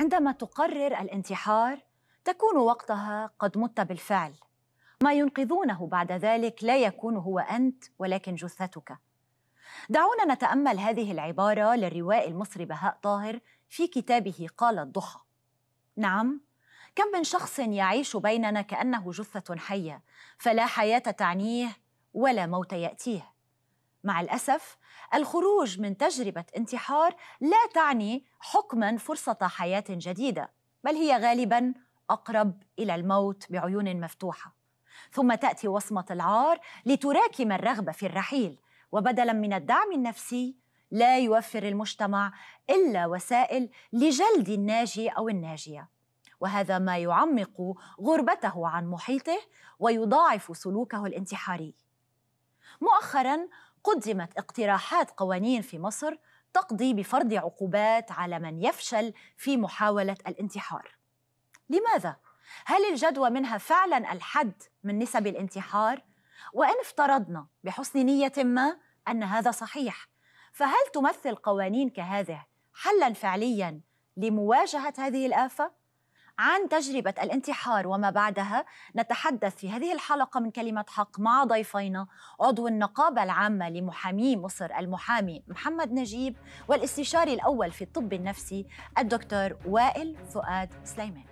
عندما تقرر الانتحار تكون وقتها قد مت بالفعل ما ينقذونه بعد ذلك لا يكون هو انت ولكن جثتك دعونا نتامل هذه العباره للروائي المصري بهاء طاهر في كتابه قال الضحى نعم كم من شخص يعيش بيننا كانه جثه حيه فلا حياه تعنيه ولا موت ياتيه مع الأسف الخروج من تجربة انتحار لا تعني حكما فرصة حياة جديدة بل هي غالبا أقرب إلى الموت بعيون مفتوحة ثم تأتي وصمة العار لتراكم الرغبة في الرحيل وبدلا من الدعم النفسي لا يوفر المجتمع إلا وسائل لجلد الناجي أو الناجية وهذا ما يعمق غربته عن محيطه ويضاعف سلوكه الانتحاري مؤخرا قدمت اقتراحات قوانين في مصر تقضي بفرض عقوبات على من يفشل في محاولة الانتحار. لماذا؟ هل الجدوى منها فعلا الحد من نسب الانتحار؟ وإن افترضنا بحسن نية ما أن هذا صحيح، فهل تمثل قوانين كهذه حلا فعليا لمواجهة هذه الآفة؟ عن تجربة الانتحار وما بعدها نتحدث في هذه الحلقة من كلمة حق مع ضيفينا عضو النقابة العامة لمحامي مصر المحامي محمد نجيب والاستشاري الأول في الطب النفسي الدكتور وائل فؤاد سليمان